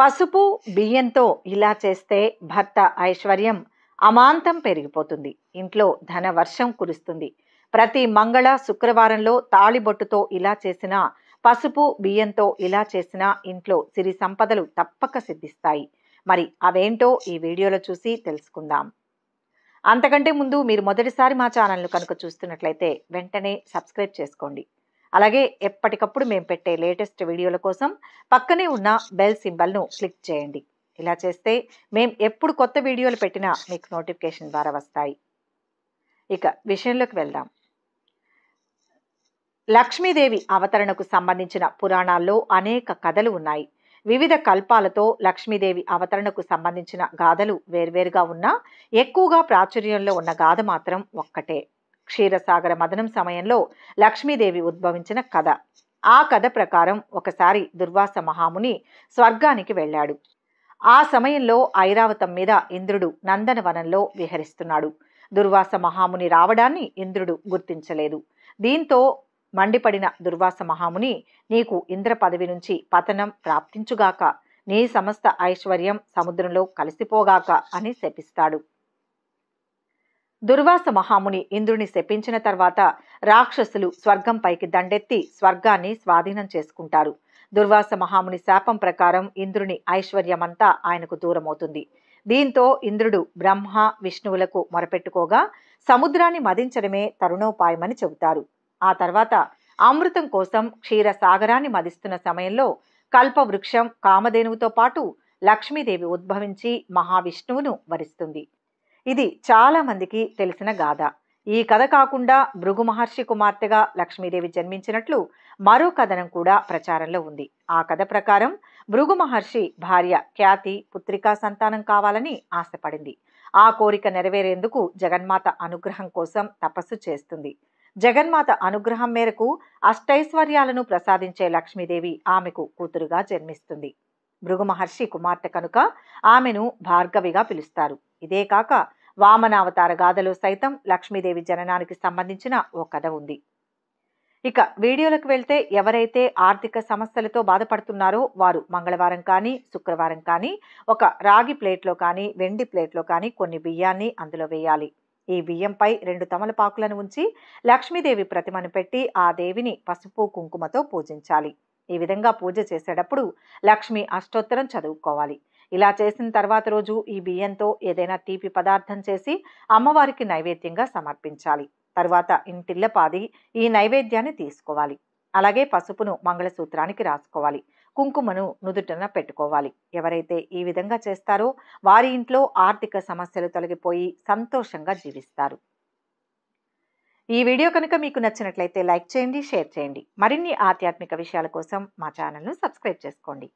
పసుపు బియ్యంతో ఇలా చేస్తే భర్త ఐశ్వర్యం అమాంతం పెరిగిపోతుంది ఇంట్లో ధన వర్షం కురుస్తుంది ప్రతి మంగళ శుక్రవారంలో తాళిబొట్టుతో ఇలా చేసినా పసుపు బియ్యంతో ఇలా చేసినా ఇంట్లో సిరి సంపదలు తప్పక సిద్ధిస్తాయి మరి అవేంటో ఈ వీడియోలో చూసి తెలుసుకుందాం అంతకంటే ముందు మీరు మొదటిసారి మా ఛానల్ను కనుక చూస్తున్నట్లయితే వెంటనే సబ్స్క్రైబ్ చేసుకోండి అలాగే ఎప్పటికప్పుడు మేము పెట్టే లేటెస్ట్ వీడియోల కోసం పక్కనే ఉన్న బెల్ సింబల్ను క్లిక్ చేయండి ఇలా చేస్తే మేము ఎప్పుడు కొత్త వీడియోలు పెట్టినా మీకు నోటిఫికేషన్ ద్వారా వస్తాయి ఇక విషయంలోకి వెళ్దాం లక్ష్మీదేవి అవతరణకు సంబంధించిన పురాణాల్లో అనేక కథలు ఉన్నాయి వివిధ కల్పాలతో లక్ష్మీదేవి అవతరణకు సంబంధించిన గాథలు వేర్వేరుగా ఉన్నా ఎక్కువగా ప్రాచుర్యంలో ఉన్న గాథ మాత్రం ఒక్కటే క్షీరసాగర మదనం సమయంలో లక్ష్మీదేవి ఉద్భవించిన కథ ఆ కథ ప్రకారం ఒకసారి దుర్వాస మహాముని స్వర్గానికి వెళ్ళాడు ఆ సమయంలో ఐరావతం మీద ఇంద్రుడు నందనవనంలో విహరిస్తున్నాడు దుర్వాస మహాముని రావడాన్ని ఇంద్రుడు గుర్తించలేదు దీంతో మండిపడిన దుర్వాస మహాముని నీకు ఇంద్ర పదవి నుంచి పతనం ప్రాప్తించుగాక నీ సమస్త ఐశ్వర్యం సముద్రంలో కలిసిపోగాక అని శపిస్తాడు దుర్వాస మహాముని ఇంద్రుని శపించిన తర్వాత రాక్షసులు స్వర్గం పైకి దండెత్తి స్వర్గాన్ని స్వాధీనం చేసుకుంటారు దుర్వాస మహాముని శాపం ప్రకారం ఇంద్రుని ఐశ్వర్యమంతా ఆయనకు దూరమవుతుంది దీంతో ఇంద్రుడు బ్రహ్మ విష్ణువులకు మొరపెట్టుకోగా సముద్రాన్ని మదించడమే తరుణోపాయమని చెబుతారు ఆ తర్వాత అమృతం కోసం క్షీర సాగరాన్ని మదిస్తున్న సమయంలో కల్పవృక్షం కామధేనువుతో పాటు లక్ష్మీదేవి ఉద్భవించి మహావిష్ణువును వరిస్తుంది ఇది చాలామందికి తెలిసిన గాథ ఈ కథ కాకుండా భృగు మహర్షి కుమార్తెగా లక్ష్మీదేవి జన్మించినట్లు మరో కథనం కూడా ప్రచారంలో ఉంది ఆ కథ ప్రకారం భృగు మహర్షి భార్య ఖ్యాతి పుత్రికా సంతానం కావాలని ఆశపడింది ఆ కోరిక నెరవేరేందుకు జగన్మాత అనుగ్రహం కోసం తపస్సు చేస్తుంది జగన్మాత అనుగ్రహం మేరకు అష్టైశ్వర్యాలను ప్రసాదించే లక్ష్మీదేవి ఆమెకు కూతురుగా జన్మిస్తుంది భృగు మహర్షి కుమార్తె కనుక ఆమెను భార్గవిగా పిలుస్తారు ఇదే కాక వామనావతార గాథలో సైతం లక్ష్మీదేవి జననానికి సంబంధించిన ఓ కథ ఉంది ఇక వీడియోలకు వెళ్తే ఎవరైతే ఆర్థిక సమస్యలతో బాధపడుతున్నారో వారు మంగళవారం కానీ శుక్రవారం కానీ ఒక రాగి ప్లేట్లో కానీ వెండి ప్లేట్లో కానీ కొన్ని బియ్యాన్ని అందులో వేయాలి ఈ బియ్యంపై రెండు తమలపాకులను ఉంచి లక్ష్మీదేవి ప్రతిమను పెట్టి ఆ దేవిని పసుపు కుంకుమతో పూజించాలి ఈ విధంగా పూజ చేసేటప్పుడు లక్ష్మి అష్టోత్తరం చదువుకోవాలి ఇలా చేసిన తర్వాత రోజు ఈ బియ్యంతో ఏదైనా తీపి పదార్థం చేసి అమ్మవారికి నైవేద్యంగా సమర్పించాలి తర్వాత ఇంటిల్లపాది ఈ నైవేద్యాన్ని తీసుకోవాలి అలాగే పసుపును మంగళసూత్రానికి రాసుకోవాలి కుంకుమను నుదుటన పెట్టుకోవాలి ఎవరైతే ఈ విధంగా చేస్తారో వారి ఇంట్లో ఆర్థిక సమస్యలు తొలగిపోయి సంతోషంగా జీవిస్తారు ఈ వీడియో కనుక మీకు నచ్చినట్లయితే లైక్ చేయండి షేర్ చేయండి మరిన్ని ఆధ్యాత్మిక విషయాల కోసం మా ఛానల్ను సబ్స్క్రైబ్ చేసుకోండి